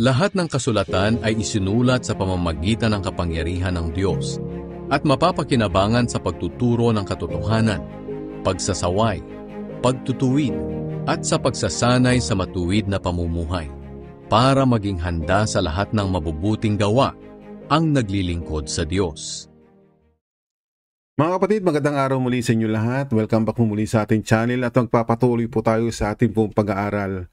Lahat ng kasulatan ay isinulat sa pamamagitan ng kapangyarihan ng Diyos at mapapakinabangan sa pagtuturo ng katotohanan, pagsasaway, pagtutuwid, at sa pagsasanay sa matuwid na pamumuhay para maging handa sa lahat ng mabubuting gawa ang naglilingkod sa Diyos. Mga kapatid, magandang araw muli sa inyo lahat. Welcome back muli sa ating channel at magpapatuloy po tayo sa ating pong pag-aaral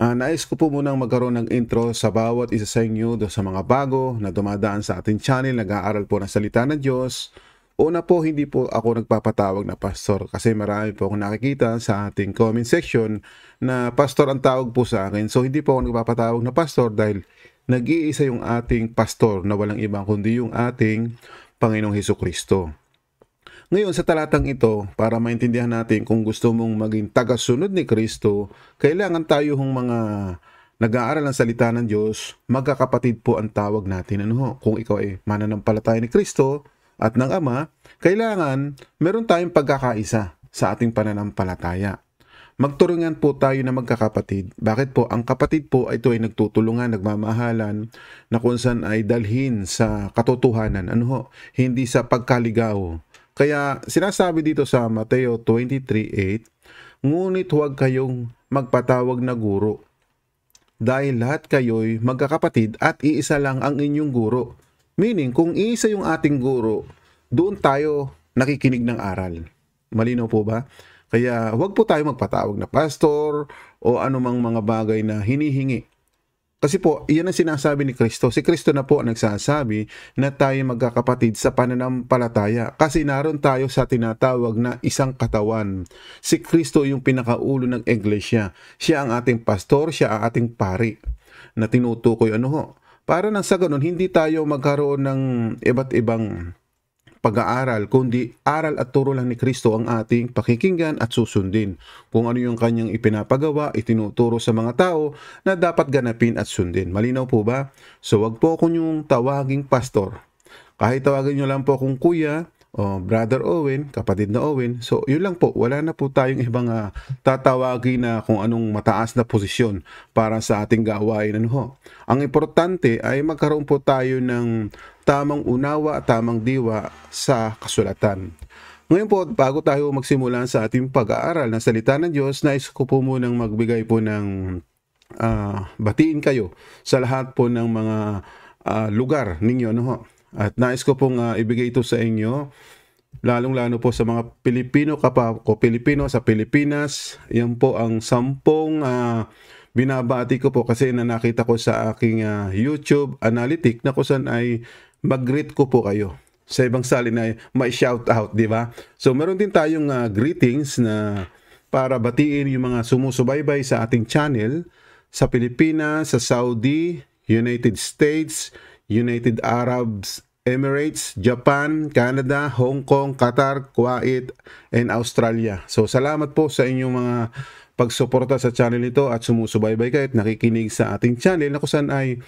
Uh, nais ko po munang magkaroon ng intro sa bawat isa sa inyo do sa mga bago na dumadaan sa ating channel, nag-aaral po ng salita ng Diyos. Una po, hindi po ako nagpapatawag na pastor kasi marami po akong nakikita sa ating comment section na pastor ang tawag po sa akin. So hindi po ako nagpapatawag na pastor dahil nag-iisa yung ating pastor na walang ibang kundi yung ating Panginoong Heso Kristo. Ngayon sa talatang ito, para maintindihan natin kung gusto mong maging tagasunod ni Kristo, kailangan tayo hong mga nag-aaral ng salita ng Diyos, magkakapatid po ang tawag natin. Ano ho? Kung ikaw ay mananampalataya ni Kristo at ng Ama, kailangan meron tayong pagkakaisa sa ating pananampalataya. Magturingan po tayo na magkakapatid. Bakit po? Ang kapatid po ay ito ay nagtutulungan, nagmamahalan, na kung saan ay dalhin sa katotohanan. Ano ho? Hindi sa pagkaligaw kaya sinasabi dito sa Mateo 23.8, Ngunit huwag kayong magpatawag na guro, dahil lahat kayo'y magkakapatid at iisa lang ang inyong guro. Meaning, kung isa yung ating guro, doon tayo nakikinig ng aral. Malinaw po ba? Kaya huwag po tayo magpatawag na pastor o anumang mga bagay na hinihingi kasi po, iyan ang sinasabi ni Kristo. Si Kristo na po ang nagsasabi na tayo magkakapatid sa pananampalataya. Kasi naroon tayo sa tinatawag na isang katawan. Si Kristo yung pinakaulo ng iglesia. Siya ang ating pastor, siya ang ating pari na tinutukoy ano ho. Para nang sa ganun, hindi tayo magkaroon ng iba't ibang pag-aaral, kundi aral at turo lang ni Kristo ang ating pakikinggan at susundin. Kung ano yung kanyang ipinapagawa, itinuturo sa mga tao na dapat ganapin at sundin. Malinaw po ba? So wag po akong yung tawaging pastor. Kahit tawagin niyo lang po akong kuya, o Brother Owen, kapatid na Owen. So, yun lang po. Wala na po tayong ibang uh, tatawagin na kung anong mataas na posisyon para sa ating gawain. Ano ho. Ang importante ay magkaroon po tayo ng tamang unawa at tamang diwa sa kasulatan. Ngayon po, bago tayo magsimula sa ating pag-aaral ng salita ng Diyos, nais ko po munang magbigay po ng uh, batiin kayo sa lahat po ng mga uh, lugar ninyo. Ano ho. At nais ko pong uh, ibigay ito sa inyo, lalong-lalo po sa mga Pilipino kapwa ko, Pilipino sa Pilipinas. Yan po ang sampung uh, binabati ko po kasi na nakita ko sa aking uh, YouTube analytic na kung saan ay mag-greet ko po kayo sa ibang salin ay may shout out, di ba? So meron din tayong uh, greetings na para batiin yung mga sumusubaybay sa ating channel sa Pilipinas, sa Saudi, United States, United Arab Emirates, Japan, Canada, Hong Kong, Qatar, Kuwait, and Australia. So salamat po sa inyong mga pagsuporta sa channel nito at sumusubaybay kahit nakikinig sa ating channel na kusan ay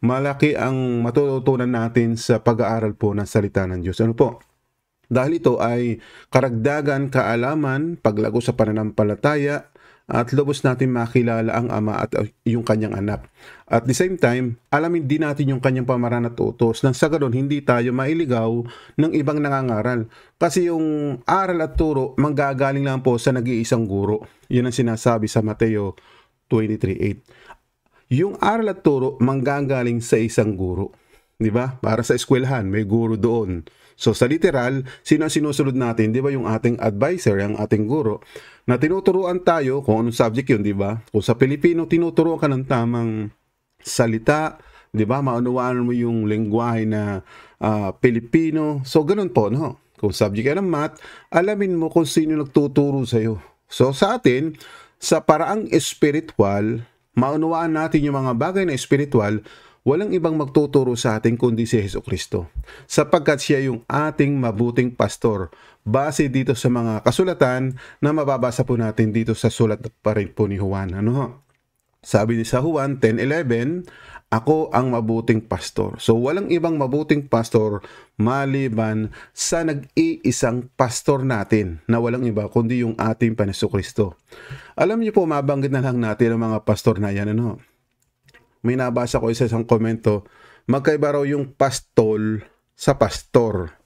malaki ang matututunan natin sa pag-aaral po ng salita ng Diyos. Ano po? Dahil ito ay karagdagan, kaalaman, paglago sa pananampalataya, at lubos natin makilala ang ama at uh, yung kanyang anak. At the same time, alamin din natin yung kanyang pamaraan at utos nang sa ganun hindi tayo mailigaw ng ibang nangangaral. Kasi yung aral at turo manggagaling lang po sa nag-iisang guro. Yun ang sinasabi sa Mateo 23.8. Yung aral at turo manggagaling sa isang guro. 'Di ba? Para sa eskwelahan, may guro doon So sa literal, sino sinusunod natin? Di ba yung ating adviser, yung ating guro, na tinuturuan tayo kung anong subject yun, di ba? Kung sa Pilipino, tinuturuan ka ng tamang salita, di ba? Maunawaan mo yung lengguwahe na uh, Pilipino. So ganun po, no? Kung subject ka ng math, alamin mo kung sino nagtuturo sa iyo. So sa atin, sa paraang espiritual, maunawaan natin yung mga bagay na espiritual walang ibang magtuturo sa atin kundi si Heso Kristo. Sapagkat siya yung ating mabuting pastor base dito sa mga kasulatan na mababasa po natin dito sa sulat pa rin po ni Juan. Ano? Sabi ni sa Juan 10.11, Ako ang mabuting pastor. So walang ibang mabuting pastor maliban sa nag-iisang pastor natin na walang iba kundi yung ating Paniso Kristo. Alam niyo po, mabanggit na lang natin ang mga pastor na yan. Ano? may nabasa ko isa isang komento, magkaiba raw yung pastol sa pastor.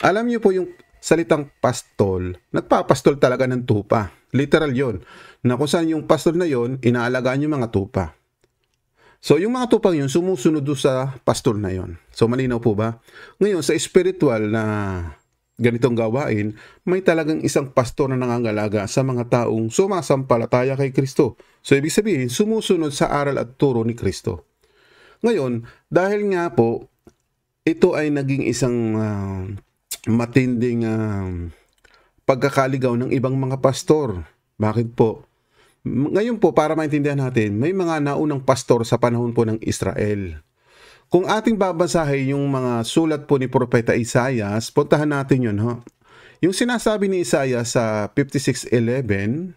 Alam niyo po yung salitang pastol, nagpapastol talaga ng tupa. Literal yon Na kung saan yung pastol na yon inaalagaan yung mga tupa. So, yung mga tupang yun, sumusunod sa pastol na yon So, malinaw po ba? Ngayon, sa spiritual na ganitong gawain, may talagang isang pastor na nangangalaga sa mga taong sumasampalataya kay Kristo. So ibig sabihin, sumusunod sa aral at turo ni Kristo. Ngayon, dahil nga po, ito ay naging isang uh, matinding uh, pagkakaligaw ng ibang mga pastor. Bakit po? Ngayon po, para maintindihan natin, may mga naunang pastor sa panahon po ng Israel. Kung ating babasahin yung mga sulat po ni Propeta Isaias, puntahan natin yun. Ho. Yung sinasabi ni Isaias sa 56.11,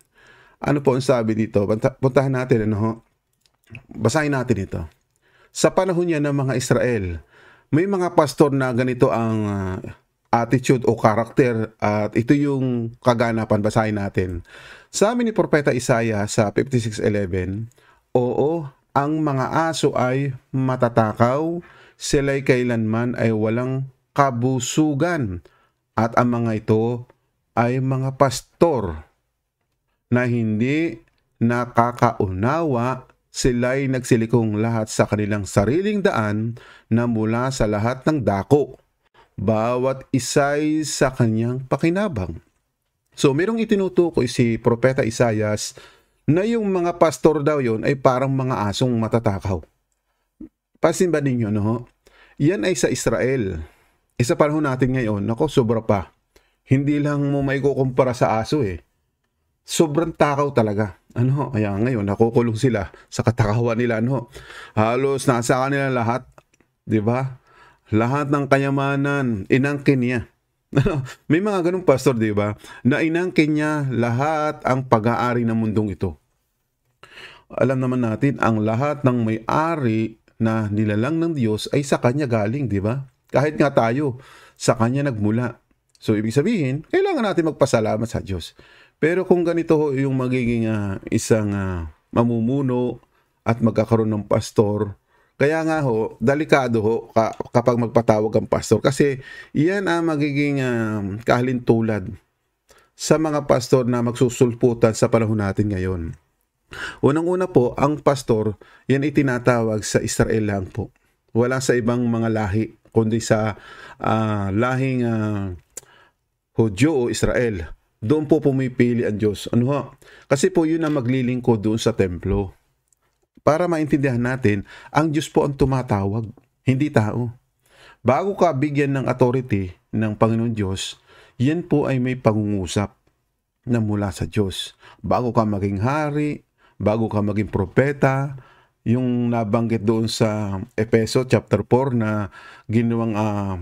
ano po ang sabi dito? Puntahan natin, ano ho? Basahin natin ito. Sa panahon niya ng mga Israel, may mga pastor na ganito ang ah, attitude o karakter at ito yung kaganapan. Basahin natin. Sa amin ni Propeta Isaiah sa 56.11, Oo, ang mga aso ay matatakaw, sila'y kailanman ay walang kabusugan at ang mga ito ay mga pastor na hindi nakakaunawa sila'y nagsilikong lahat sa kanilang sariling daan na mula sa lahat ng dako. Bawat isa'y sa kanyang pakinabang. So merong itinutukoy si Propeta Isayas na yung mga pastor daw yon ay parang mga asong matatakaw. Pasin ba ninyo, no? Yan ay sa Israel. Isa e, panahon natin ngayon, nako, sobra pa. Hindi lang mo may kukumpara sa aso eh sobrang takaw talaga. Ano, kaya ngayon nakukulong sila sa katakawan nila, ano. Halos nasa kanila lahat, 'di ba? Lahat ng kayamanan inangkin niya. Ano, may mga ganung pastor, 'di ba? Na inangkin niya lahat ang pag-aari ng mundong ito. Alam naman natin ang lahat ng may-ari na nilalang ng Diyos ay sa kanya galing, 'di ba? Kahit nga tayo sa kanya nagmula. So ibig sabihin, kailangan natin magpasalamat sa Diyos. Pero kung ganito ho yung magiging uh, isang uh, mamumuno at magkakaroon ng pastor, kaya nga ho, delikado ho ka, kapag magpatawag ang pastor kasi iyan ang magiging uh, ah, kahalintulad sa mga pastor na magsusulputan sa panahon natin ngayon. Unang-una po, ang pastor, yan itinatawag sa Israel lang po. Wala sa ibang mga lahi, kundi sa uh, lahing uh, Hudyo o Israel. Doon po pumipili ang Diyos. Ano ha? Kasi po yun ang maglilingkod doon sa templo. Para maintindihan natin, ang Diyos po ang tumatawag, hindi tao. Bago ka bigyan ng authority ng Panginoon Diyos, yan po ay may pangungusap na mula sa Diyos. Bago ka maging hari, bago ka maging propeta, yung nabanggit doon sa Epeso chapter 4 na ginawang uh,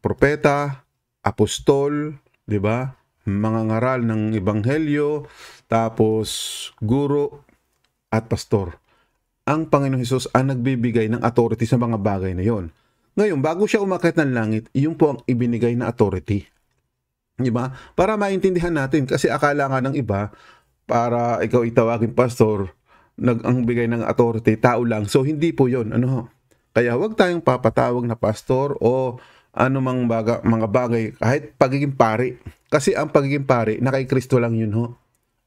propeta, apostol, 'di ba? mga ngaral ng Ebanghelyo, tapos guro at pastor. Ang Panginoon Hesus ang nagbibigay ng authority sa mga bagay na yon. Ngayon, bago siya umakit ng langit, yun po ang ibinigay na authority. Di ba? Para maintindihan natin, kasi akala nga ng iba, para ikaw itawagin pastor, nag ang bigay ng authority, tao lang. So, hindi po yon Ano? Kaya huwag tayong papatawag na pastor o anumang baga, mga bagay, kahit pagiging pari. Kasi ang pagiging pari, na kay Kristo lang yun ho.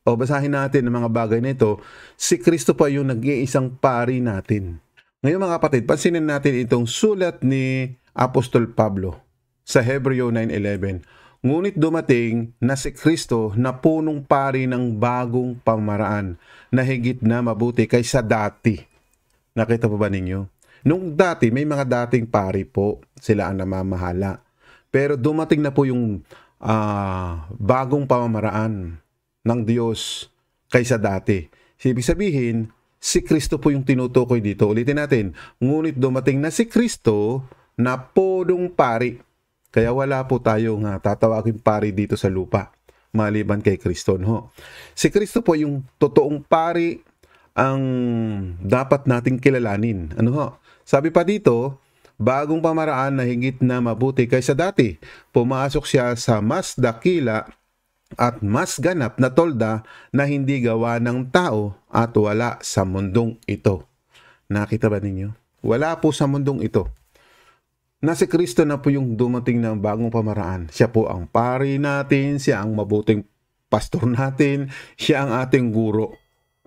O basahin natin ang mga bagay nito, si Kristo pa yung nag-iisang pari natin. Ngayon mga kapatid, pansinin natin itong sulat ni Apostol Pablo sa Hebreo 9.11. Ngunit dumating na si Kristo na punong pari ng bagong pamaraan na higit na mabuti kaysa dati. Nakita po ba ninyo? Nung dati, may mga dating pari po, sila ang namamahala. Pero dumating na po yung uh, bagong pamamaraan ng Diyos kaysa dati. Ibig sabihin, si Kristo po yung tinutukoy dito. Ulitin natin, ngunit dumating na si Kristo na podong pari. Kaya wala po tayong uh, tatawagin pari dito sa lupa, maliban kay Kristo. No? Si Kristo po yung totoong pari ang dapat nating kilalanin. Ano ho? Sabi pa dito, bagong pamaraan na higit na mabuti kaysa dati. Pumasok siya sa mas dakila at mas ganap na tolda na hindi gawa ng tao at wala sa mundong ito. Nakita ba ninyo? Wala po sa mundong ito. Na si Kristo na po yung dumating ng bagong pamaraan. Siya po ang pari natin, siya ang mabuting pastor natin, siya ang ating guro.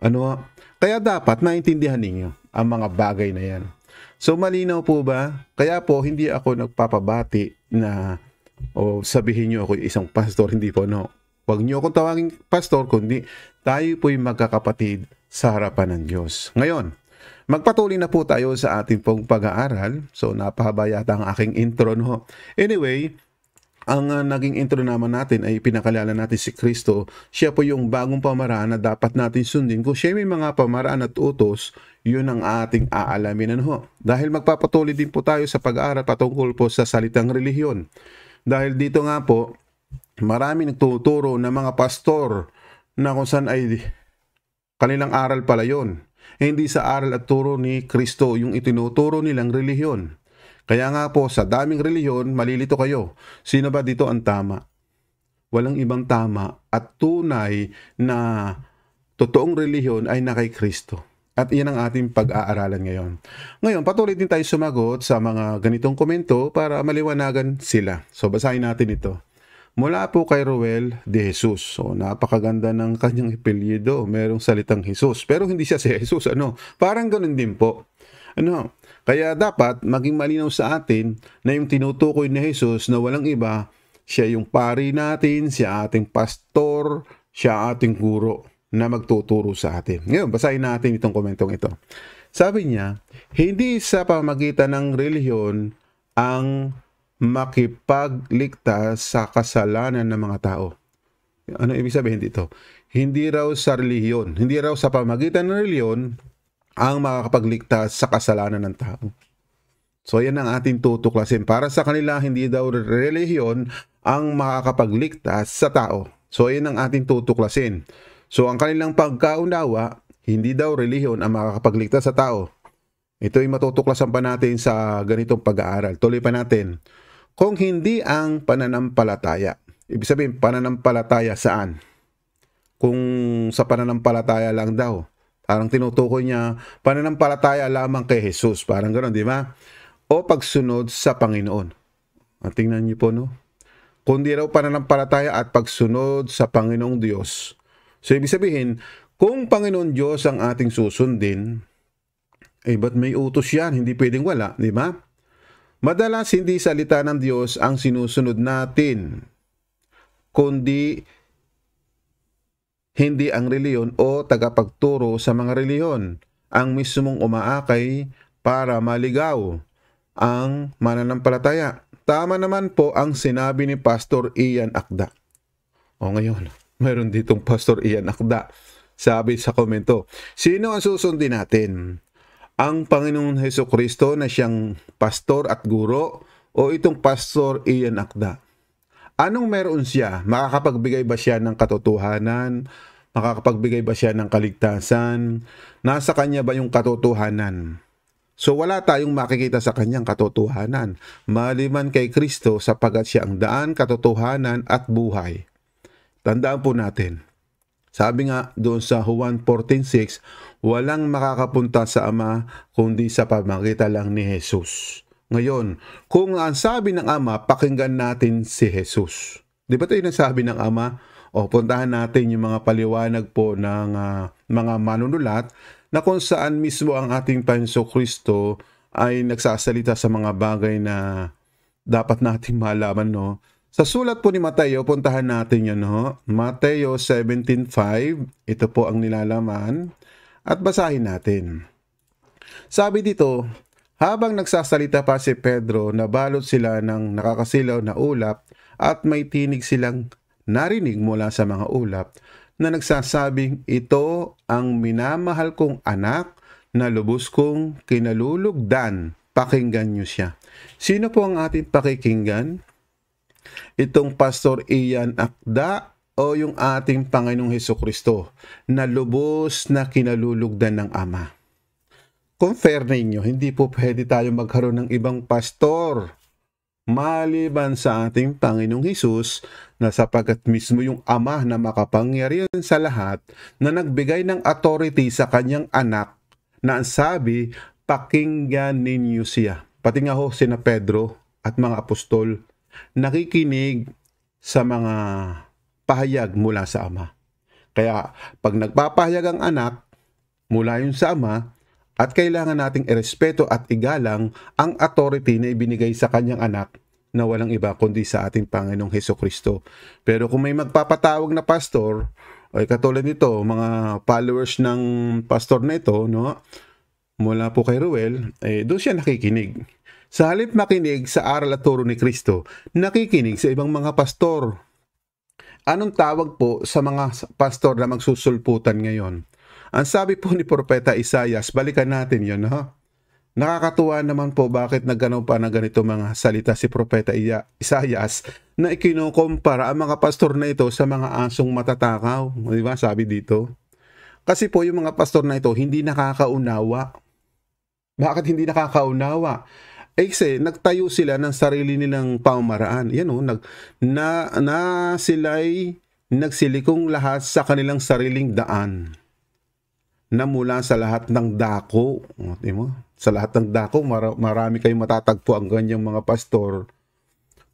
Ano? Kaya dapat naintindihan ninyo ang mga bagay na yan. So malinaw po ba? Kaya po hindi ako nagpapabati na o sabihin niyo ako isang pastor, hindi po no. Huwag niyo akong tawagin pastor kundi tayo po po'y magkakapatid sa harapan ng Diyos. Ngayon, magpatuloy na po tayo sa ating pong pag-aaral. So napahaba yata ang aking intro no. Anyway, ang uh, naging intro naman natin ay pinakalala natin si Kristo. Siya po yung bagong pamaraan na dapat natin sundin. Kung siya may mga pamaraan at utos, yun ang ating aalamin. Ano ho. Dahil magpapatuloy din po tayo sa pag-aaral patungkol po sa salitang relihiyon. Dahil dito nga po, marami nagtuturo ng mga pastor na kung saan ay kanilang aral pala yon. hindi sa aral at turo ni Kristo yung itinuturo nilang relihiyon. Kaya nga po, sa daming reliyon, malilito kayo. Sino ba dito ang tama? Walang ibang tama at tunay na totoong reliyon ay na kay Kristo. At iyan ang ating pag-aaralan ngayon. Ngayon, patuloy din tayo sumagot sa mga ganitong komento para maliwanagan sila. So, basahin natin ito. Mula po kay Ruel de Jesus. So, napakaganda ng kanyang epelyido. Merong salitang Jesus. Pero hindi siya si Jesus. Ano? Parang ganun din po. Ano? Kaya dapat maging malinaw sa atin na yung tinutukoy ni Jesus na walang iba, siya yung pari natin, siya ating pastor, siya ating guro na magtuturo sa atin. Ngayon, basahin natin itong komentong ito. Sabi niya, hindi sa pamagitan ng relihiyon ang makipagligtas sa kasalanan ng mga tao. Ano ibig sabihin dito? Hindi raw sa relihiyon, hindi raw sa pamagitan ng relihiyon ang makakapagligtas sa kasalanan ng tao. So yan ang ating tutuklasin. Para sa kanila, hindi daw relihiyon ang makakapagligtas sa tao. So yan ang ating tutuklasin. So ang kanilang pagkaunawa, hindi daw relihiyon ang makakapagligtas sa tao. Ito ay matutuklasan pa natin sa ganitong pag-aaral. Tuloy pa natin. Kung hindi ang pananampalataya. Ibig sabihin, pananampalataya saan? Kung sa pananampalataya lang daw. Parang tinutukoy niya pananampalataya lamang kay Jesus. Parang ganoon, di ba? O pagsunod sa Panginoon. At tingnan niyo po, no? Kundi raw pananampalataya at pagsunod sa Panginoong Diyos. So, ibig sabihin, kung Panginoon Diyos ang ating susundin, eh, ba't may utos yan? Hindi pwedeng wala, di ba? Madalas, hindi salita ng Diyos ang sinusunod natin, kundi hindi ang reliyon o tagapagturo sa mga reliyon ang mismong umaakay para maligaw ang mananampalataya. Tama naman po ang sinabi ni Pastor Ian Akda. O ngayon, meron ditong Pastor Ian Akda. Sabi sa komento, sino ang susundin natin? Ang Panginoong Heso Kristo na siyang pastor at guro o itong Pastor Ian Akda? anong meron siya? Makakapagbigay ba siya ng katotohanan? Makakapagbigay ba siya ng kaligtasan? Nasa kanya ba yung katotohanan? So wala tayong makikita sa kanyang katotohanan, maliban kay Kristo sapagat siya ang daan, katotohanan at buhay. Tandaan po natin, sabi nga doon sa Juan 14.6, walang makakapunta sa Ama kundi sa pamangkita lang ni Jesus. Ngayon, kung ang sabi ng Ama, pakinggan natin si Jesus. Di ba tayo sabi ng Ama? O puntahan natin yung mga paliwanag po ng uh, mga manunulat na kung saan mismo ang ating Panso Kristo ay nagsasalita sa mga bagay na dapat nating malaman. No? Sa sulat po ni Mateo, puntahan natin yun. No? Mateo 17.5, ito po ang nilalaman. At basahin natin. Sabi dito, habang nagsasalita pa si Pedro, nabalot sila ng nakakasilaw na ulap at may tinig silang narinig mula sa mga ulap na nagsasabing ito ang minamahal kong anak na lubos kong kinalulugdan. Pakinggan niyo siya. Sino po ang ating pakikinggan? Itong Pastor Ian Akda o yung ating Panginoong Heso Kristo na lubos na kinalulugdan ng Ama compare ninyo, hindi po pwede tayo magkaroon ng ibang pastor maliban sa ating Panginoong Hesus na sapagat mismo yung Ama na makapangyarihan sa lahat na nagbigay ng authority sa kanyang anak na ang sabi, pakinggan ninyo siya. Pati nga ho sina Pedro at mga apostol nakikinig sa mga pahayag mula sa Ama. Kaya pag nagpapahayag ang anak mula yun sa Ama, at kailangan nating irespeto at igalang ang authority na ibinigay sa kanyang anak na walang iba kundi sa ating Panginoong Heso Kristo. Pero kung may magpapatawag na pastor, ay katulad nito, mga followers ng pastor na ito, no, mula po kay Ruel, eh, doon siya nakikinig. Sa halip makinig sa aral at turo ni Kristo, nakikinig sa ibang mga pastor. Anong tawag po sa mga pastor na magsusulputan ngayon? Ang sabi po ni Propeta Isayas, balikan natin yun, ha? Nakakatuwa naman po bakit nagkano pa na ganito mga salita si Propeta Isayas na ikinukumpara ang mga pastor na ito sa mga asong matatakaw. Di ba? Sabi dito. Kasi po yung mga pastor na ito hindi nakakaunawa. Bakit hindi nakakaunawa? Eh kasi nagtayo sila ng sarili nilang pamamaraan. Yan o, oh, nag, na, na sila'y nagsilikong lahat sa kanilang sariling daan na mula sa lahat ng dako. Oh, di mo? Sa lahat ng dako, mar- marami kayong matatagpo ang ganyang mga pastor.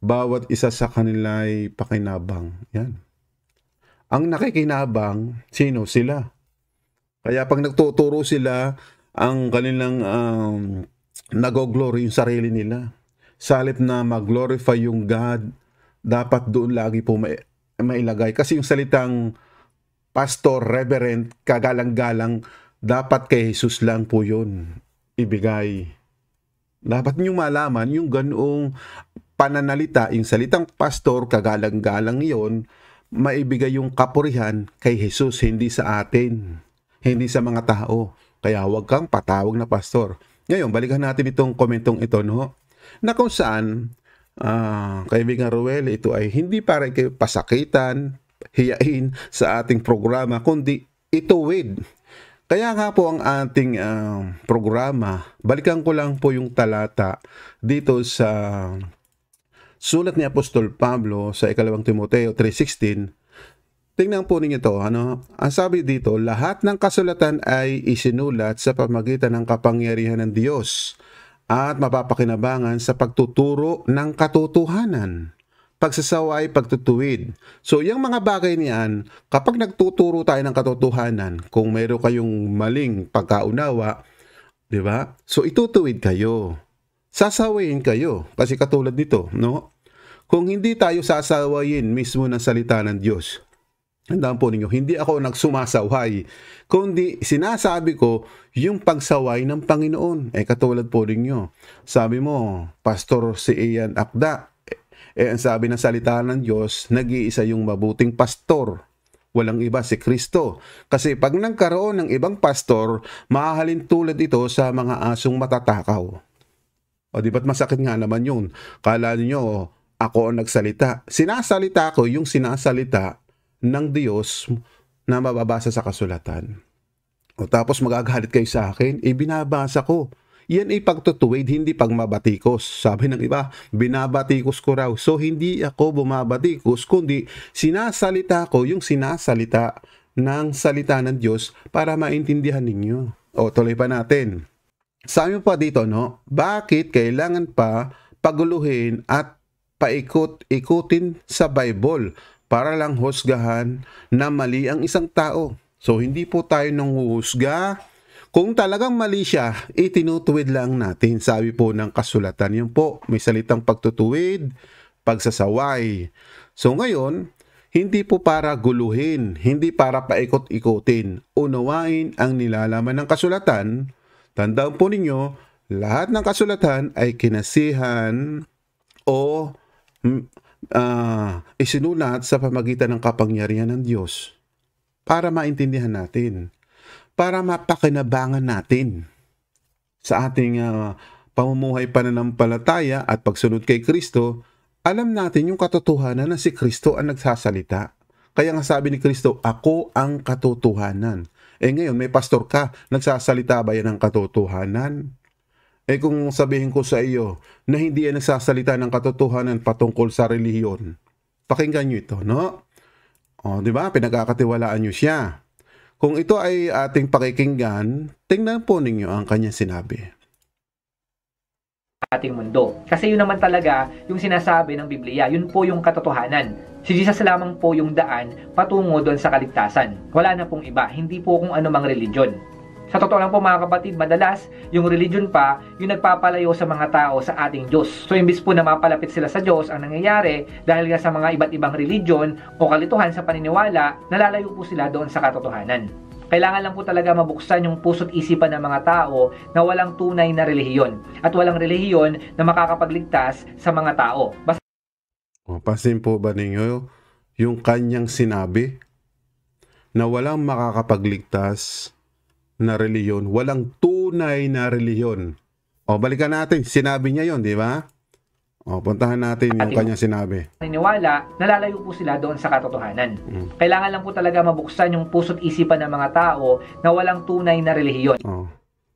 Bawat isa sa kanila ay pakinabang. Yan. Ang nakikinabang, sino? Sila. Kaya pag nagtuturo sila, ang kanilang um, nagoglory yung sarili nila. Salit na mag-glorify yung God, dapat doon lagi po may, mailagay. Kasi yung salitang pastor, reverend, kagalang-galang, dapat kay Jesus lang po yun ibigay. Dapat niyo malaman yung ganoong pananalita, yung salitang pastor, kagalang-galang yon, maibigay yung kapurihan kay Jesus, hindi sa atin, hindi sa mga tao. Kaya huwag kang patawag na pastor. Ngayon, balikan natin itong komentong ito, no? Na kung saan, uh, kaibigan Ruel, ito ay hindi para kay pasakitan, hiyain sa ating programa, kundi ituwid. Kaya nga po ang ating uh, programa, balikan ko lang po yung talata dito sa sulat ni Apostol Pablo sa ikalawang Timoteo 3.16. Tingnan po ninyo to, ano? Ang sabi dito, lahat ng kasulatan ay isinulat sa pamagitan ng kapangyarihan ng Diyos at mapapakinabangan sa pagtuturo ng katotohanan pagsasaway, pagtutuwid. So, yung mga bagay niyan, kapag nagtuturo tayo ng katotohanan, kung meron kayong maling pagkaunawa, di ba? So, itutuwid kayo. Sasawayin kayo. Kasi katulad nito, no? Kung hindi tayo sasawayin mismo ng salita ng Diyos, Tandaan po ninyo, hindi ako nagsumasaway, kundi sinasabi ko yung pagsaway ng Panginoon. Eh katulad po ninyo, sabi mo, Pastor si Ian Akda, eh, ang sabi ng salita ng Diyos, nag-iisa yung mabuting pastor. Walang iba si Kristo. Kasi pag nangkaroon ng ibang pastor, mahahalin tulad ito sa mga asong matatakaw. O di ba't masakit nga naman yun? Kala niyo ako ang nagsalita. Sinasalita ko yung sinasalita ng Diyos na mababasa sa kasulatan. O tapos magagalit kayo sa akin, ibinabasa eh, ko yan ay pagtutuwid, hindi pagmabatikos. Sabi ng iba, binabatikos ko raw. So hindi ako bumabatikos, kundi sinasalita ko yung sinasalita ng salita ng Diyos para maintindihan ninyo. O tuloy pa natin. Sabi pa dito, no? Bakit kailangan pa paguluhin at paikot-ikutin sa Bible para lang husgahan na mali ang isang tao? So, hindi po tayo nang huhusga kung talagang mali siya, itinutuwid lang natin. Sabi po ng kasulatan. Yun po, may salitang pagtutuwid, pagsasaway. So ngayon, hindi po para guluhin, hindi para paikot-ikutin. Unawain ang nilalaman ng kasulatan. Tandaan po ninyo, lahat ng kasulatan ay kinasihan o uh, isinulat sa pamagitan ng kapangyarihan ng Diyos para maintindihan natin para mapakinabangan natin sa ating uh, pamumuhay pananampalataya at pagsunod kay Kristo, alam natin yung katotohanan na si Kristo ang nagsasalita. Kaya nga sabi ni Kristo, ako ang katotohanan. Eh ngayon, may pastor ka, nagsasalita ba yan ng katotohanan? Eh kung sabihin ko sa iyo na hindi yan nagsasalita ng katotohanan patungkol sa relihiyon, pakinggan nyo ito, no? O, di ba? Pinagkakatiwalaan nyo siya. Kung ito ay ating pakikinggan, tingnan po ninyo ang kanyang sinabi ating mundo. Kasi yun naman talaga yung sinasabi ng Biblia, yun po yung katotohanan. Si Jesus lamang po yung daan patungo doon sa kaligtasan. Wala na pong iba, hindi po kung anumang religion. Sa totoo lang po mga kapatid, madalas yung religion pa yung nagpapalayo sa mga tao sa ating Diyos. So imbis po na mapalapit sila sa Diyos, ang nangyayari dahil nga sa mga iba't ibang religion o kalituhan sa paniniwala, nalalayo po sila doon sa katotohanan. Kailangan lang po talaga mabuksan yung puso't isipan ng mga tao na walang tunay na relihiyon at walang relihiyon na makakapagligtas sa mga tao. Basta Mapasin oh, po ba ninyo yung kanyang sinabi na walang makakapagligtas na reliyon, walang tunay na reliyon. O, balikan natin, sinabi niya yon di ba? O, puntahan natin yung kanya sinabi. Naniniwala, nalalayo po sila doon sa katotohanan. Mm. Kailangan lang po talaga mabuksan yung puso't isipan ng mga tao na walang tunay na reliyon. O.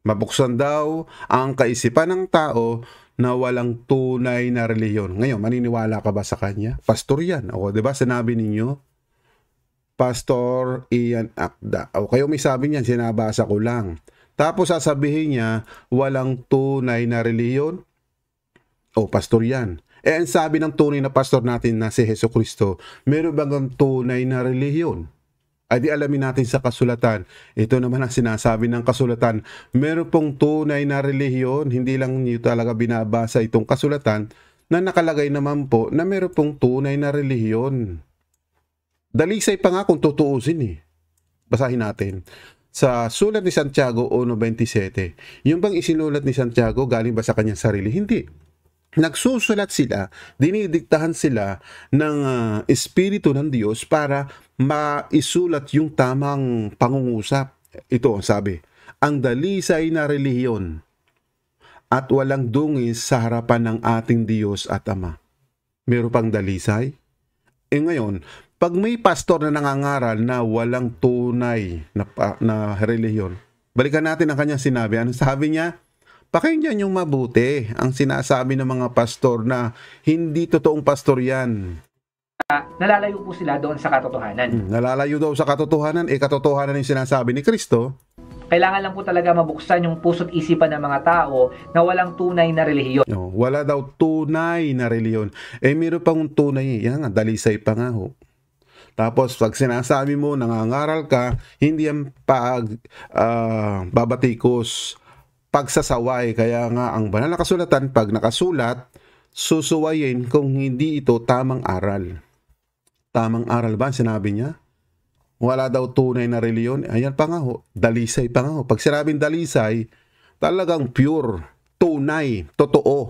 Mabuksan daw ang kaisipan ng tao na walang tunay na reliyon. Ngayon, maniniwala ka ba sa kanya? Pastor yan. O, di ba sinabi ninyo? Pastor Ian Akda. O kayo may sabi niyan, sinabasa ko lang. Tapos sasabihin niya, walang tunay na reliyon. O, pastor yan. Eh, ang sabi ng tunay na pastor natin na si Heso Kristo, meron bang tunay na reliyon? Ay di alamin natin sa kasulatan. Ito naman ang sinasabi ng kasulatan. Meron pong tunay na relihiyon, hindi lang niyo talaga binabasa itong kasulatan, na nakalagay naman po na meron pong tunay na relihiyon. Dalisay pa nga kung tutuusin eh. Basahin natin. Sa sulat ni Santiago 1.27, yung bang isinulat ni Santiago galing ba sa kanyang sarili? Hindi. Nagsusulat sila, dinidiktahan sila ng uh, Espiritu ng Diyos para maisulat yung tamang pangungusap. Ito ang sabi, ang dalisay na relihiyon at walang dungis sa harapan ng ating Diyos at Ama. Meron pang dalisay? E eh ngayon, pag may pastor na nangangaral na walang tunay na, na reliyon, balikan natin ang kanyang sinabi. Ano sabi niya? Pakinggan yung mabuti ang sinasabi ng mga pastor na hindi totoong pastor yan. Ah, nalalayo po sila doon sa katotohanan. Hmm, nalalayo daw sa katotohanan. Eh, katotohanan yung sinasabi ni Kristo. Kailangan lang po talaga mabuksan yung puso't isipan ng mga tao na walang tunay na reliyon. No, oh, wala daw tunay na reliyon. Eh, meron pang tunay. Yan nga, dalisay pa nga ho. Tapos pag sinasabi mo, nangangaral ka, hindi yan pag uh, babatikos, pagsasaway. Kaya nga ang banal na kasulatan, pag nakasulat, susuwayin kung hindi ito tamang aral. Tamang aral ba sinabi niya? Wala daw tunay na reliyon. Ayan pa nga ho, dalisay pa nga ho. Pag sinabing dalisay, talagang pure, tunay, totoo.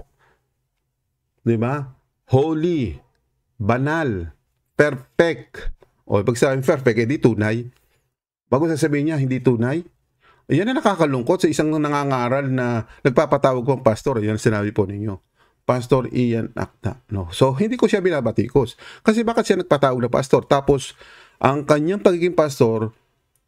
'Di ba? Holy, banal, perfect. O, pag sabing perfect, edi eh, tunay. Bago sasabihin niya, hindi tunay. Eh, yan na nakakalungkot sa isang nangangaral na nagpapatawag kong pastor. Yan sinabi po ninyo. Pastor Ian Acta. No? So, hindi ko siya binabatikos. Kasi bakit siya nagpatawag na pastor? Tapos, ang kanyang pagiging pastor,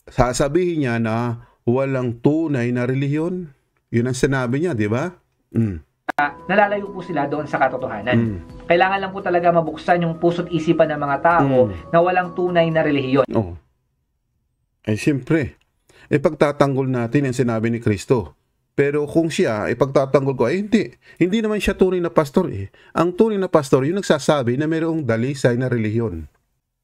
sasabihin niya na walang tunay na reliyon. Yun ang sinabi niya, di ba? Mm. Ah, nalalayo po sila doon sa katotohanan. Mm. Kailangan lang po talaga mabuksan yung puso't isipan ng mga tao mm. na walang tunay na relihiyon. Oo. Eh, siyempre. Eh, pagtatanggol natin ang sinabi ni Kristo. Pero kung siya, ipagtatanggol ko, ay eh, hindi. Hindi naman siya tunay na pastor eh. Ang tunay na pastor, yung nagsasabi na mayroong dalisay na relihiyon.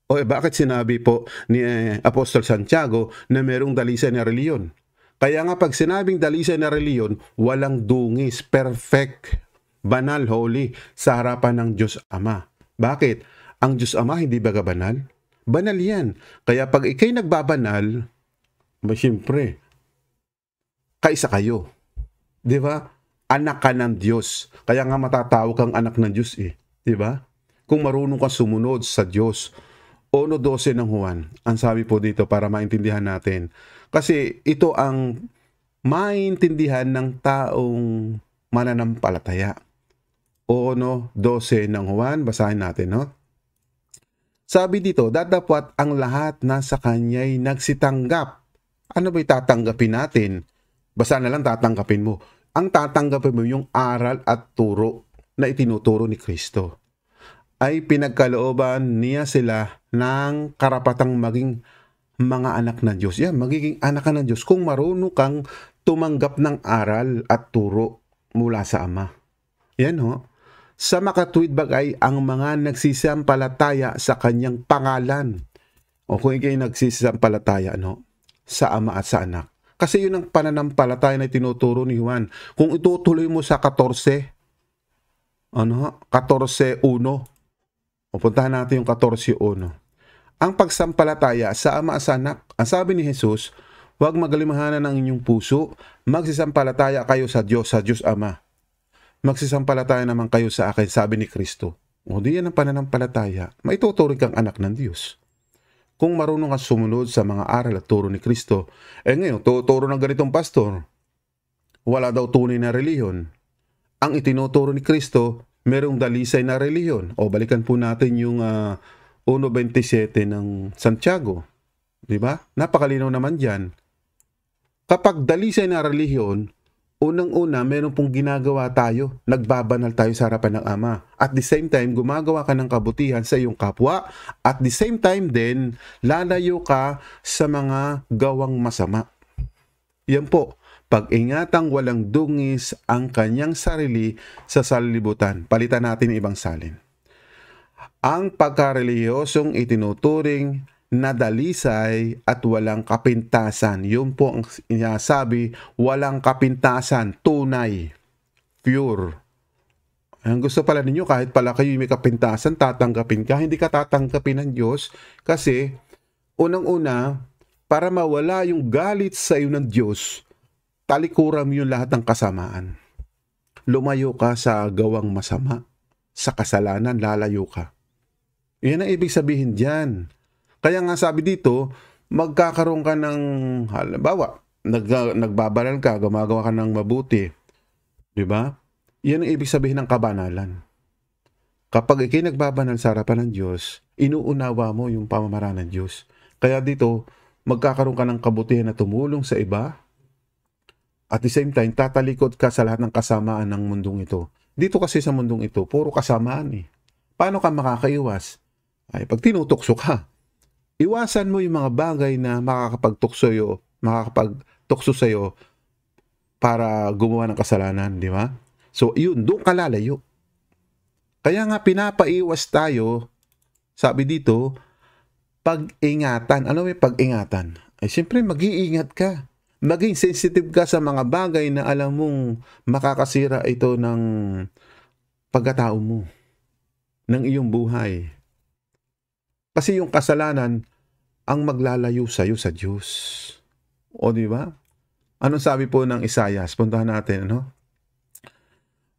O eh, bakit sinabi po ni eh, Apostol Santiago na mayroong dalisay na reliyon? Kaya nga pag sinabing dalisay na reliyon, walang dungis, perfect, banal, holy sa harapan ng Diyos Ama. Bakit? Ang Diyos Ama hindi ba banal? Banal yan. Kaya pag ikay nagbabanal, siyempre, kaisa kayo. Di ba? Anak ka ng Diyos. Kaya nga matatawag kang anak ng Diyos eh. Di ba? Kung marunong ka sumunod sa Diyos, 12 ng Juan. Ang sabi po dito para maintindihan natin, kasi ito ang maintindihan ng taong mananampalataya. O no, 12 ng Juan, basahin natin, no? Sabi dito, dadapat ang lahat na sa kanya'y nagsitanggap. Ano ba'y tatanggapin natin? Basta na lang tatanggapin mo. Ang tatanggapin mo yung aral at turo na itinuturo ni Kristo. Ay pinagkalooban niya sila ng karapatang maging mga anak ng Diyos. Yan, magiging anak ka ng Diyos kung marunong kang tumanggap ng aral at turo mula sa Ama. Yan ho. Sa makatuwid bagay, ang mga nagsisampalataya sa kanyang pangalan. O kung ikay nagsisampalataya, ano? Sa Ama at sa Anak. Kasi yun ang pananampalataya na tinuturo ni Juan. Kung itutuloy mo sa 14, ano? 14.1. O puntahan natin yung 14.1 ang pagsampalataya sa ama sa anak. Ang sabi ni Jesus, huwag magalimahanan ang inyong puso, magsisampalataya kayo sa Diyos, sa Diyos Ama. Magsisampalataya naman kayo sa akin, sabi ni Kristo. O di yan ang pananampalataya, maituturing kang anak ng Diyos. Kung marunong ka sumunod sa mga aral at turo ni Kristo, eh ngayon, tuturo ng ganitong pastor. Wala daw tunay na reliyon. Ang itinuturo ni Kristo, merong dalisay na reliyon. O balikan po natin yung uh, 1.27 ng Santiago. Di ba? Napakalinaw naman diyan. Kapag dalisay na relihiyon, unang-una meron pong ginagawa tayo, nagbabanal tayo sa harapan ng Ama. At the same time, gumagawa ka ng kabutihan sa iyong kapwa. At the same time din, lalayo ka sa mga gawang masama. Yan po, pag-ingatang walang dungis ang kanyang sarili sa salibutan. Palitan natin ibang salin ang pagkareliyosong itinuturing na dalisay at walang kapintasan. Yun po ang sinasabi, walang kapintasan, tunay, pure. Ang gusto pala ninyo, kahit pala kayo may kapintasan, tatanggapin ka. Hindi ka tatanggapin ng Diyos kasi unang-una, para mawala yung galit sa iyo ng Diyos, talikuran yung lahat ng kasamaan. Lumayo ka sa gawang masama sa kasalanan, lalayo ka. Iyan ang ibig sabihin diyan. Kaya nga sabi dito, magkakaroon ka ng, halimbawa, nag, nagbabaral ka, gumagawa ka ng mabuti. Di ba? Iyan ang ibig sabihin ng kabanalan. Kapag ikay nagbabanal sa harapan ng Diyos, inuunawa mo yung pamamaraan ng Diyos. Kaya dito, magkakaroon ka ng kabutihan na tumulong sa iba. At the same time, tatalikod ka sa lahat ng kasamaan ng mundong ito. Dito kasi sa mundong ito, puro kasamaan eh. Paano ka makakaiwas? Ay, pag tinutokso ka, iwasan mo yung mga bagay na makakapagtukso yo, makakapagtukso sa iyo para gumawa ng kasalanan, di ba? So, yun, doon ka lalayo. Kaya nga pinapaiwas tayo, sabi dito, pag-ingatan. Ano may pag-ingatan? Ay, siyempre, mag-iingat ka maging sensitive ka sa mga bagay na alam mong makakasira ito ng pagkatao mo, ng iyong buhay. Kasi yung kasalanan ang maglalayo sa iyo sa Diyos. O di ba? Anong sabi po ng Isayas? Puntahan natin, ano?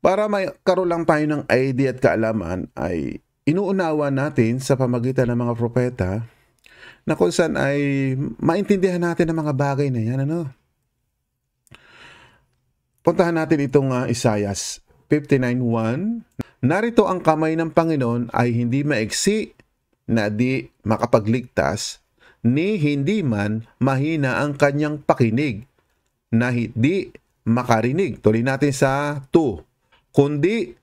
Para may karoon lang tayo ng idea at kaalaman ay inuunawa natin sa pamagitan ng mga propeta na kung saan ay maintindihan natin ang mga bagay na yan. Ano? Puntahan natin itong uh, Isayas 59.1. Narito ang kamay ng Panginoon ay hindi maiksi na di makapagligtas, ni hindi man mahina ang kanyang pakinig na hindi makarinig. Tuloy natin sa 2. Kundi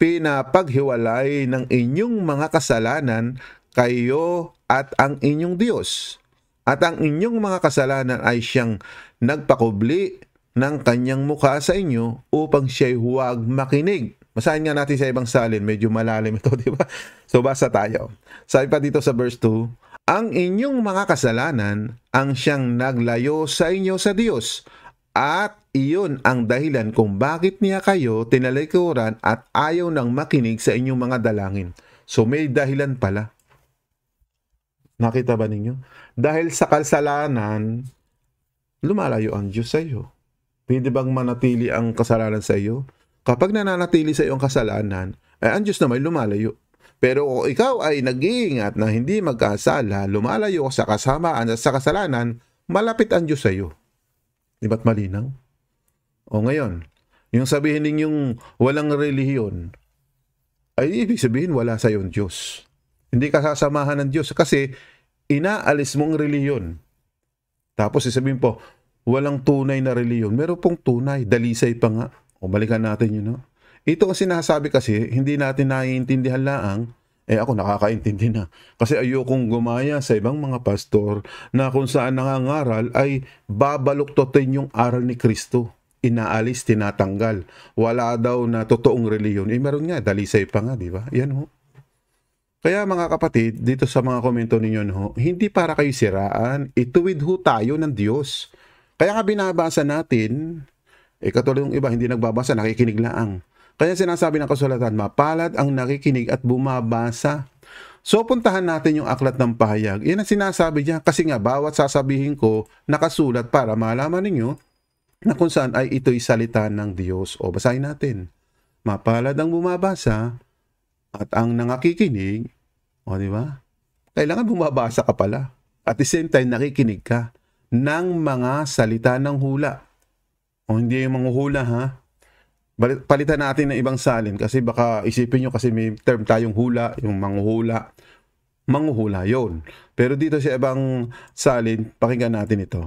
pinapaghiwalay ng inyong mga kasalanan kayo at ang inyong Diyos. At ang inyong mga kasalanan ay siyang nagpakubli ng kanyang mukha sa inyo upang siya'y huwag makinig. Masahin nga natin sa ibang salin, medyo malalim ito, di ba? So basa tayo. Sabi pa dito sa verse 2, Ang inyong mga kasalanan ang siyang naglayo sa inyo sa Diyos at iyon ang dahilan kung bakit niya kayo tinalikuran at ayaw nang makinig sa inyong mga dalangin. So may dahilan pala. Nakita ba ninyo? Dahil sa kasalanan, lumalayo ang Diyos sa iyo. Pwede bang manatili ang kasalanan sa iyo? Kapag nananatili sa iyo ang kasalanan, ay eh, ang Diyos naman lumalayo. Pero kung ikaw ay nag-iingat na hindi magkasala, lumalayo sa kasamaan at sa kasalanan, malapit ang Diyos sa iyo. Di ba't malinaw? O ngayon, yung sabihin ninyong walang relihiyon, ay ibig sabihin wala sa yung Diyos. Hindi ka sasamahan ng Diyos kasi inaalis mong reliyon. Tapos isabihin po, walang tunay na reliyon. Meron pong tunay, dalisay pa nga. O balikan natin yun. No? Ito ang sinasabi kasi, hindi natin naiintindihan laang eh ako nakakaintindi na. Kasi ayokong gumaya sa ibang mga pastor na kung saan nangangaral ay babaluktotin yung aral ni Kristo. Inaalis, tinatanggal. Wala daw na totoong reliyon. Eh meron nga, dalisay pa nga, di ba? Yan ho. Oh. Kaya mga kapatid, dito sa mga komento ninyo, no, hindi para kayo siraan, ituwid ho tayo ng Diyos. Kaya nga binabasa natin, eh katulad yung iba, hindi nagbabasa, nakikinig lang. Kaya sinasabi ng kasulatan, mapalad ang nakikinig at bumabasa. So puntahan natin yung aklat ng pahayag. Yan ang sinasabi niya kasi nga bawat sasabihin ko nakasulat para malaman ninyo na kung saan ay ito'y salita ng Diyos. O basahin natin. Mapalad ang bumabasa at ang nakikinig, o di ba? Kailangan bumabasa ka pala. At the same time, nakikinig ka ng mga salita ng hula. O hindi yung mga hula ha. Palitan natin ng ibang salin kasi baka isipin nyo kasi may term tayong hula, yung manghuhula. Manghuhula yon. Pero dito sa ibang salin, pakinggan natin ito.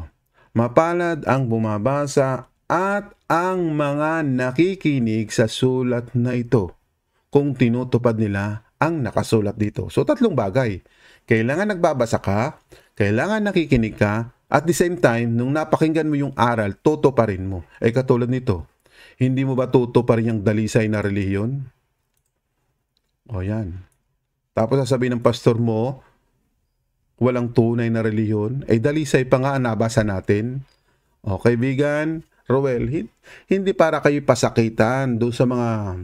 Mapalad ang bumabasa at ang mga nakikinig sa sulat na ito kung tinutupad nila ang nakasulat dito. So tatlong bagay. Kailangan nagbabasa ka, kailangan nakikinig ka, at the same time, nung napakinggan mo yung aral, pa rin mo. Eh katulad nito, hindi mo ba pa rin yung dalisay na reliyon? O yan. Tapos sasabihin ng pastor mo, walang tunay na reliyon, ay eh, dalisay pa nga nabasa natin. O kaibigan, Roel, hindi para kayo pasakitan do sa mga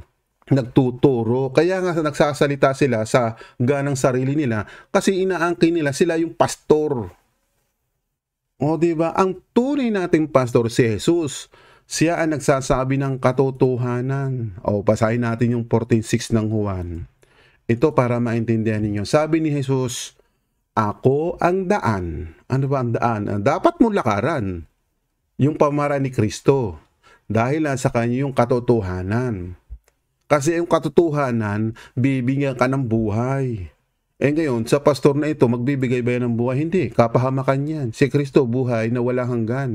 nagtuturo. Kaya nga nagsasalita sila sa ganang sarili nila kasi inaangkin nila sila yung pastor. O di ba? Ang tunay nating pastor si Jesus. Siya ang nagsasabi ng katotohanan. O basahin natin yung 14:6 ng Juan. Ito para maintindihan ninyo. Sabi ni Jesus, ako ang daan. Ano ba ang daan? Dapat mo lakaran yung pamara ni Kristo dahil sa kanya yung katotohanan. Kasi yung katotohanan, bibigyan ka ng buhay. Eh ngayon, sa pastor na ito, magbibigay ba yan ng buhay? Hindi. Kapahamakan yan. Si Kristo, buhay na walang hanggan.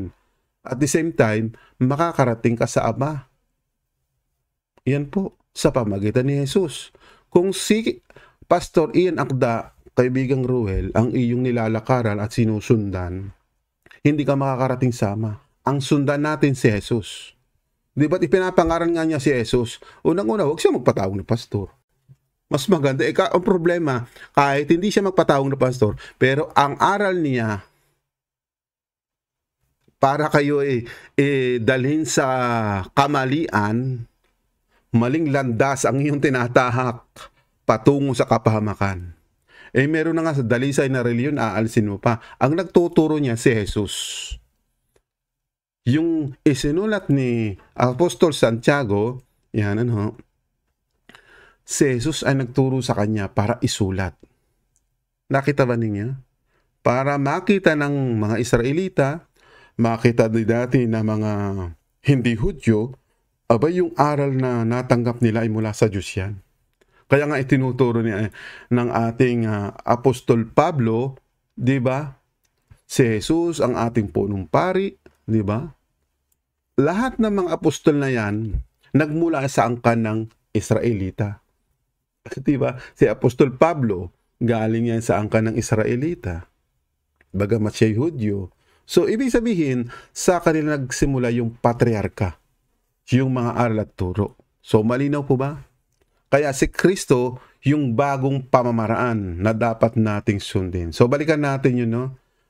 At the same time, makakarating ka sa Ama. Yan po, sa pamagitan ni Jesus. Kung si Pastor Ian Akda, kaibigang Ruel, ang iyong nilalakaran at sinusundan, hindi ka makakarating sa Ama. Ang sundan natin si Jesus. Di ba't ipinapangaral nga niya si Jesus? Unang-una, huwag siya magpatawag na pastor. Mas maganda. Eh, ang problema, kahit hindi siya magpatawag na pastor, pero ang aral niya, para kayo eh, eh, dalhin sa kamalian, maling landas ang iyong tinatahak patungo sa kapahamakan. Eh meron na nga sa dalisay na reliyon, aalsin mo pa. Ang nagtuturo niya si Jesus yung isinulat ni Apostol Santiago, yan ano, si Jesus ay nagturo sa kanya para isulat. Nakita ba ninyo? Para makita ng mga Israelita, makita din dati na mga hindi Hudyo, aba yung aral na natanggap nila ay mula sa Diyos yan. Kaya nga itinuturo ni, eh, ng ating uh, Apostol Pablo, di ba? Si Jesus ang ating punong pari, Di ba? Lahat ng mga apostol na yan, nagmula sa angkan ng Israelita. Di ba? Si Apostol Pablo, galing yan sa angkan ng Israelita. Bagamat siya Hudyo. So, ibig sabihin, sa kanila nagsimula yung patriarka, yung mga aral at turo. So, malinaw po ba? Kaya si Kristo, yung bagong pamamaraan na dapat nating sundin. So, balikan natin yun, no?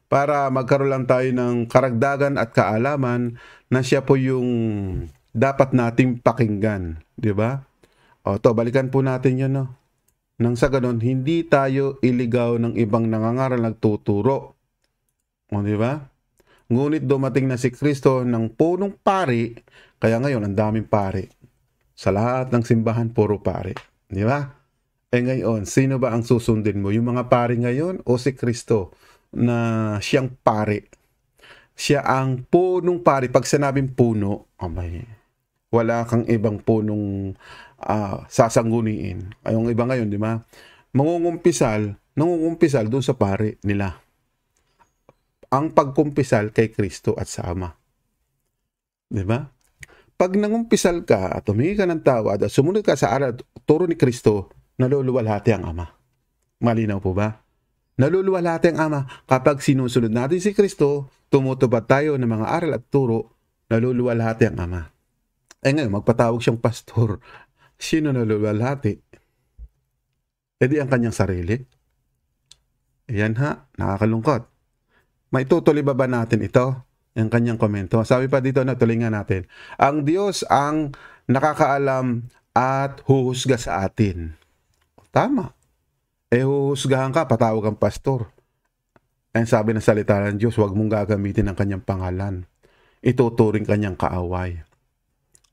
para magkaroon lang tayo ng karagdagan at kaalaman na siya po yung dapat nating pakinggan, 'di ba? O to, balikan po natin 'yon, no. Nang sa ganun, hindi tayo iligaw ng ibang nangangaral nagtuturo. O, di ba? Ngunit dumating na si Kristo ng punong pari, kaya ngayon ang daming pari. Sa lahat ng simbahan, puro pari. Di ba? E ngayon, sino ba ang susundin mo? Yung mga pari ngayon o si Kristo? na siyang pare. Siya ang punong pare. Pag sinabing puno, amay, wala kang ibang punong uh, sasangguniin. Ay, iba ngayon, di ba? Mangungumpisal, nangungumpisal doon sa pare nila. Ang pagkumpisal kay Kristo at sa Ama. Di ba? Pag nangumpisal ka at humingi ka ng tawad at sumunod ka sa aral turo ni Kristo, naluluwalhati ang Ama. Malinaw po ba? Naluluwalhati ang Ama kapag sinusunod natin si Kristo, tumutupad tayo ng mga aral at turo, naluluwalhati ang Ama. Eh ngayon, magpatawag siyang pastor. Sino naluluwalhati? E eh di ang kanyang sarili. Ayan ha, nakakalungkot. Maitutuloy ba ba natin ito? Ang kanyang komento. Sabi pa dito na, nga natin. Ang Diyos ang nakakaalam at huhusga sa atin. Tama eh huhusgahan ka, patawag ang pastor. Ang sabi ng salita ng Diyos, huwag mong gagamitin ang kanyang pangalan. Ituturing kanyang kaaway.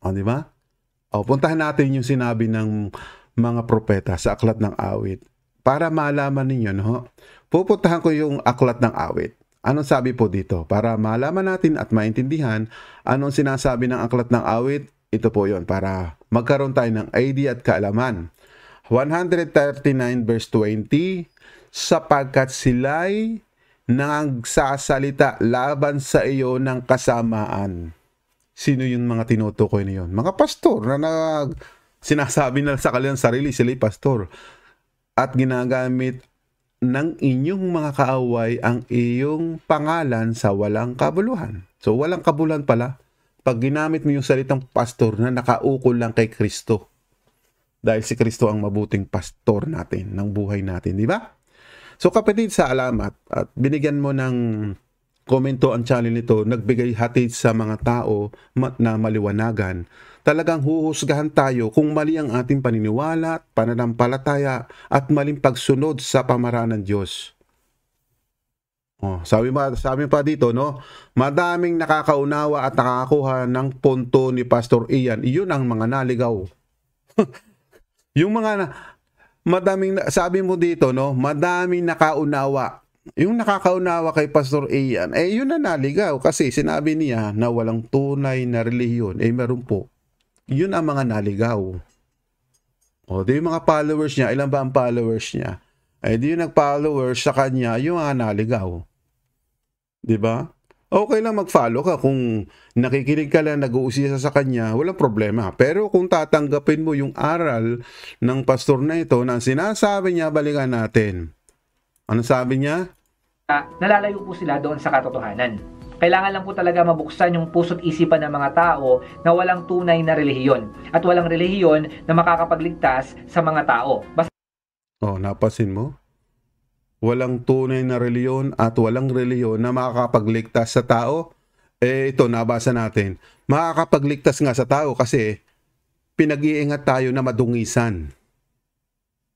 O, di ba? O, puntahan natin yung sinabi ng mga propeta sa aklat ng awit. Para malaman ninyo, no? Puputahan ko yung aklat ng awit. Anong sabi po dito? Para malaman natin at maintindihan anong sinasabi ng aklat ng awit, ito po yon para magkaroon tayo ng idea at kaalaman 139 verse 20, sapagkat sila'y nagsasalita laban sa iyo ng kasamaan. Sino yung mga tinutukoy na yun? Mga pastor na nag, sinasabi na sa kanilang sarili, sila'y pastor. At ginagamit ng inyong mga kaaway ang iyong pangalan sa walang kabuluhan. So walang kabuluhan pala pag ginamit mo yung salitang pastor na nakaukol lang kay Kristo. Dahil si Kristo ang mabuting pastor natin ng buhay natin, di ba? So kapatid, sa alamat at binigyan mo ng komento ang channel nito, nagbigay hatid sa mga tao na maliwanagan. Talagang huhusgahan tayo kung mali ang ating paniniwala, pananampalataya at maling pagsunod sa pamaraan ng Diyos. Oh, sabi pa, sabi pa dito, no? Madaming nakakaunawa at nakakuha ng punto ni Pastor Ian. Iyon ang mga naligaw. Yung mga madaming sabi mo dito no, madaming nakaunawa. Yung nakakaunawa kay Pastor Ian, eh yun na naligaw kasi sinabi niya na walang tunay na relihiyon. Eh meron po. Yun ang mga naligaw. O, di yung mga followers niya, ilan ba ang followers niya? Eh di yung nag-followers sa kanya, yung mga naligaw. 'Di ba? okay lang mag-follow ka. Kung nakikinig ka lang, nag-uusisa sa kanya, walang problema. Pero kung tatanggapin mo yung aral ng pastor na ito na sinasabi niya, balikan natin. Ano sabi niya? Uh, nalalayo po sila doon sa katotohanan. Kailangan lang po talaga mabuksan yung puso't isipan ng mga tao na walang tunay na relihiyon at walang relihiyon na makakapagligtas sa mga tao. Basta... Oh, napasin mo? walang tunay na reliyon at walang reliyon na makakapagligtas sa tao? Eh ito, nabasa natin. Makakapagligtas nga sa tao kasi pinag-iingat tayo na madungisan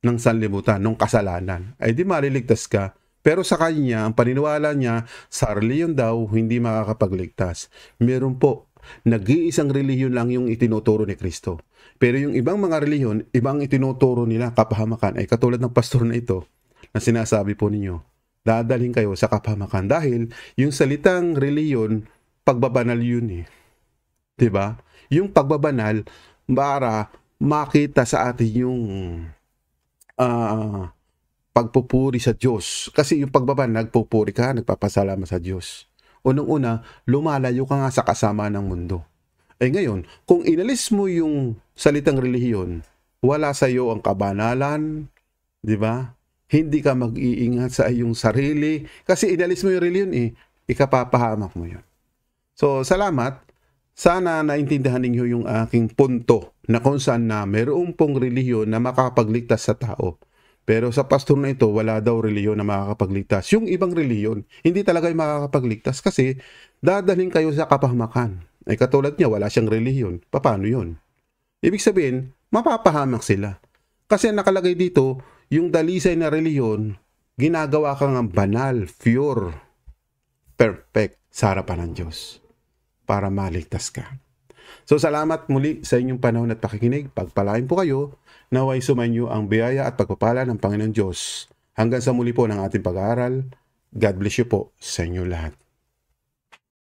ng sanlibutan, ng kasalanan. Ay di maliligtas ka. Pero sa kanya, ang paniniwala niya, sa reliyon daw, hindi makakapagligtas. Meron po, nag-iisang reliyon lang yung itinuturo ni Kristo. Pero yung ibang mga reliyon, ibang itinuturo nila kapahamakan. Ay katulad ng pastor na ito, na sinasabi po ninyo. Dadaling kayo sa kapamakan dahil yung salitang reliyon, pagbabanal yun eh. ba? Diba? Yung pagbabanal para makita sa atin yung uh, pagpupuri sa Diyos. Kasi yung pagbabanal, nagpupuri ka, nagpapasalamat sa Diyos. Unang-una, lumalayo ka nga sa kasama ng mundo. Eh ngayon, kung inalis mo yung salitang relihiyon, wala sa iyo ang kabanalan, 'di ba? hindi ka mag-iingat sa iyong sarili kasi inalis mo yung reliyon yun eh. Ikapapahamak mo yun. So, salamat. Sana naintindihan ninyo yung aking punto na kung saan na meron pong reliyon na makakapagligtas sa tao. Pero sa pastor na ito, wala daw reliyon na makakapagligtas. Yung ibang reliyon, hindi talaga yung makakapagligtas kasi dadaling kayo sa kapahamakan. Ay eh, katulad niya, wala siyang reliyon. Paano yun? Ibig sabihin, mapapahamak sila. Kasi nakalagay dito, yung dalisay na reliyon, ginagawa kang ang banal, pure, perfect sa harapan ng Diyos para maligtas ka. So salamat muli sa inyong panahon at pakikinig. Pagpalain po kayo, naway sumainyo ang biyaya at pagpapala ng Panginoon Diyos. Hanggang sa muli po ng ating pag-aaral, God bless you po sa inyo lahat.